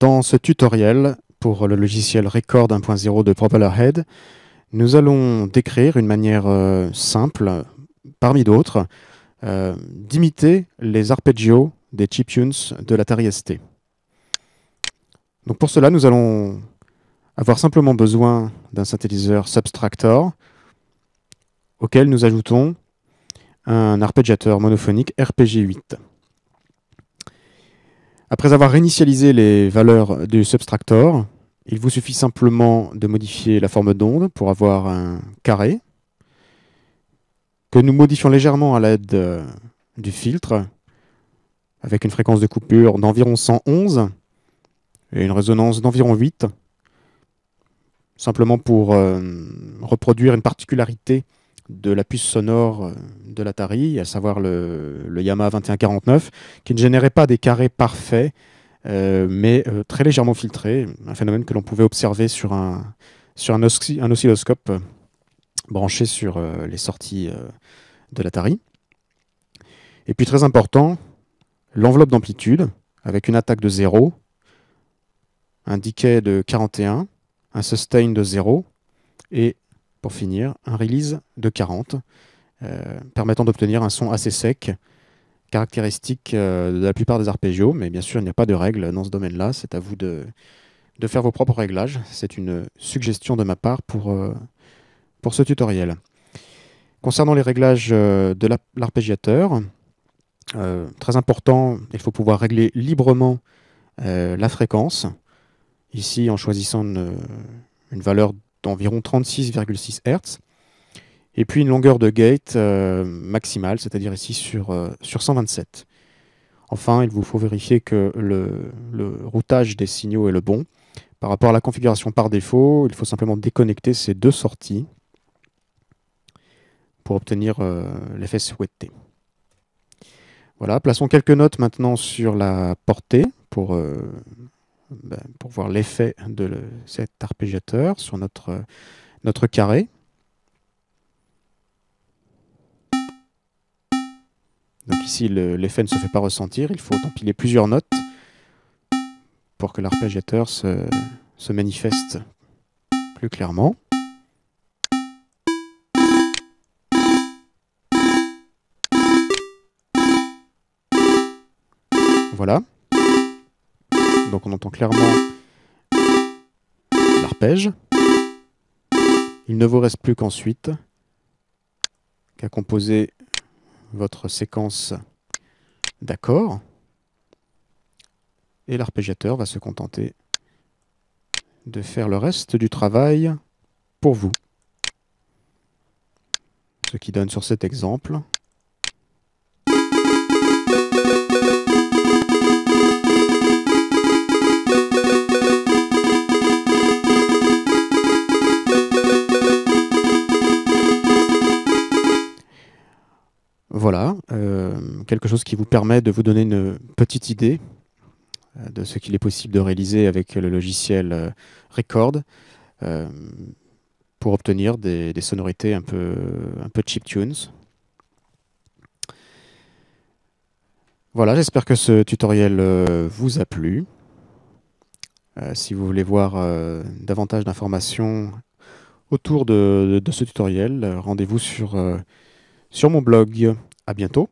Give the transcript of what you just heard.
Dans ce tutoriel pour le logiciel Record 1.0 de Propellerhead, nous allons décrire une manière euh, simple, parmi d'autres, euh, d'imiter les arpeggios des chiptunes de l'Atari ST. Donc pour cela, nous allons avoir simplement besoin d'un synthétiseur Subtractor auquel nous ajoutons un arpégiateur monophonique RPG8. Après avoir réinitialisé les valeurs du substractor, il vous suffit simplement de modifier la forme d'onde pour avoir un carré que nous modifions légèrement à l'aide euh, du filtre avec une fréquence de coupure d'environ 111 et une résonance d'environ 8 simplement pour euh, reproduire une particularité de la puce sonore euh, de l'Atari, à savoir le, Yamaha 2149, qui ne générait pas des carrés parfaits, euh, mais euh, très légèrement filtrés, un phénomène que l'on pouvait observer sur un, sur un, oscilloscope branché sur les sorties de l'Atari. Et puis très important, l'enveloppe d'amplitude, avec une attaque de 0, un decay de 41, un sustain de 0, et pour finir, un release de 40, euh, permettant d'obtenir un son assez sec, caractéristique euh, de la plupart des arpégios, mais bien sûr, il n'y a pas de règles dans ce domaine-là, c'est à vous de, faire vos propres réglages. C'est une suggestion de ma part pour, euh, pour ce tutoriel. Concernant les réglages de l'arpégiateur, très important, il faut pouvoir régler librement la fréquence, ici en choisissant une, valeur de d'environ 36,6 Hz. Et puis une longueur de gate euh, maximale, c'est-à-dire ici sur, euh, sur 127. Enfin, il vous faut vérifier que le, routage des signaux est le bon. Par rapport à la configuration par défaut, il faut simplement déconnecter ces deux sorties pour obtenir euh, l'effet souhaité. Voilà, plaçons quelques notes maintenant sur la portée pour ben, pour voir l'effet de cet arpégiateur sur notre, notre carré. Donc ici, l'effet ne se fait pas ressentir, il faut empiler plusieurs notes pour que l'arpégiateur se manifeste plus clairement. Voilà. Donc on entend clairement l'arpège. Il ne vous reste plus qu'ensuite qu'à composer votre séquence d'accords. Et l'arpégiateur va se contenter de faire le reste du travail pour vous. Ce qui donne sur cet exemple quelque chose qui vous permet de vous donner une petite idée euh, de ce qu'il est possible de réaliser avec le logiciel euh, Record euh, pour obtenir des, sonorités un peu, un peu cheap tunes. Voilà, j'espère que ce tutoriel vous a plu. si vous voulez voir davantage d'informations autour de, de, ce tutoriel, rendez-vous sur, sur mon blog. À bientôt.